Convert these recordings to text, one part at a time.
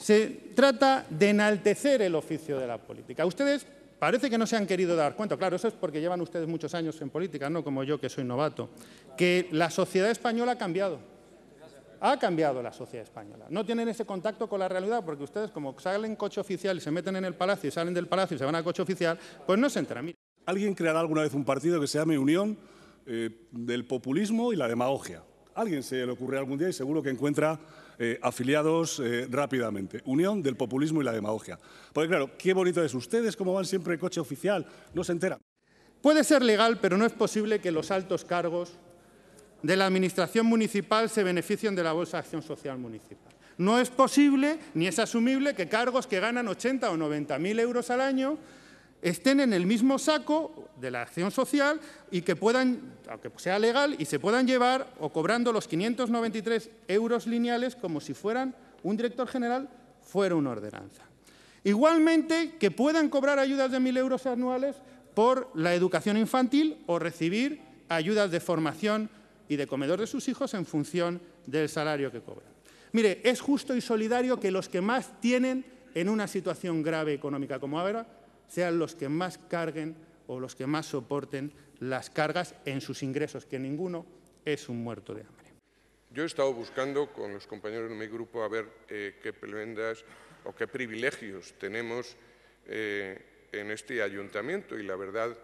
se trata de enaltecer el oficio de la política. Ustedes parece que no se han querido dar cuenta, claro, eso es porque llevan ustedes muchos años en política, no como yo que soy novato, que la sociedad española ha cambiado. Ha cambiado la sociedad española. No tienen ese contacto con la realidad porque ustedes como salen coche oficial y se meten en el palacio y salen del palacio y se van a coche oficial, pues no se enteran. ¿Alguien creará alguna vez un partido que se llame Unión eh, del Populismo y la Demagogia? alguien se le ocurre algún día y seguro que encuentra eh, afiliados eh, rápidamente. Unión del populismo y la demagogia. Porque claro, qué bonito es. Ustedes cómo van siempre en coche oficial, no se entera. Puede ser legal, pero no es posible que los altos cargos de la Administración Municipal se beneficien de la Bolsa de Acción Social Municipal. No es posible ni es asumible que cargos que ganan 80 o 90 mil euros al año estén en el mismo saco de la acción social y que puedan, aunque sea legal, y se puedan llevar o cobrando los 593 euros lineales como si fueran un director general fuera una ordenanza. Igualmente, que puedan cobrar ayudas de 1.000 euros anuales por la educación infantil o recibir ayudas de formación y de comedor de sus hijos en función del salario que cobran. Mire, es justo y solidario que los que más tienen en una situación grave económica como ahora sean los que más carguen o los que más soporten las cargas en sus ingresos, que ninguno es un muerto de hambre. Yo he estado buscando con los compañeros de mi grupo a ver eh, qué prebendas o qué privilegios tenemos eh, en este ayuntamiento y la verdad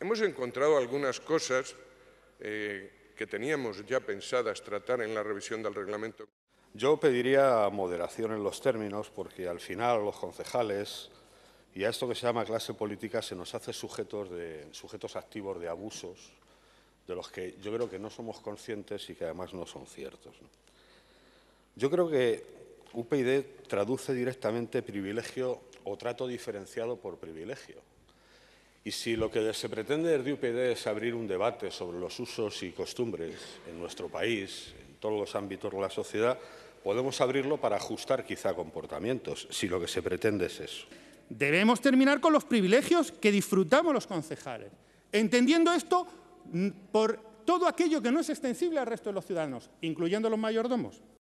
hemos encontrado algunas cosas eh, que teníamos ya pensadas tratar en la revisión del reglamento. Yo pediría moderación en los términos porque al final los concejales, y a esto que se llama clase política se nos hace sujetos, de, sujetos activos de abusos, de los que yo creo que no somos conscientes y que además no son ciertos. Yo creo que UPyD traduce directamente privilegio o trato diferenciado por privilegio. Y si lo que se pretende desde UPyD es abrir un debate sobre los usos y costumbres en nuestro país, en todos los ámbitos de la sociedad, podemos abrirlo para ajustar quizá comportamientos, si lo que se pretende es eso debemos terminar con los privilegios que disfrutamos los concejales, entendiendo esto mm, por todo aquello que no es extensible al resto de los ciudadanos, incluyendo los mayordomos.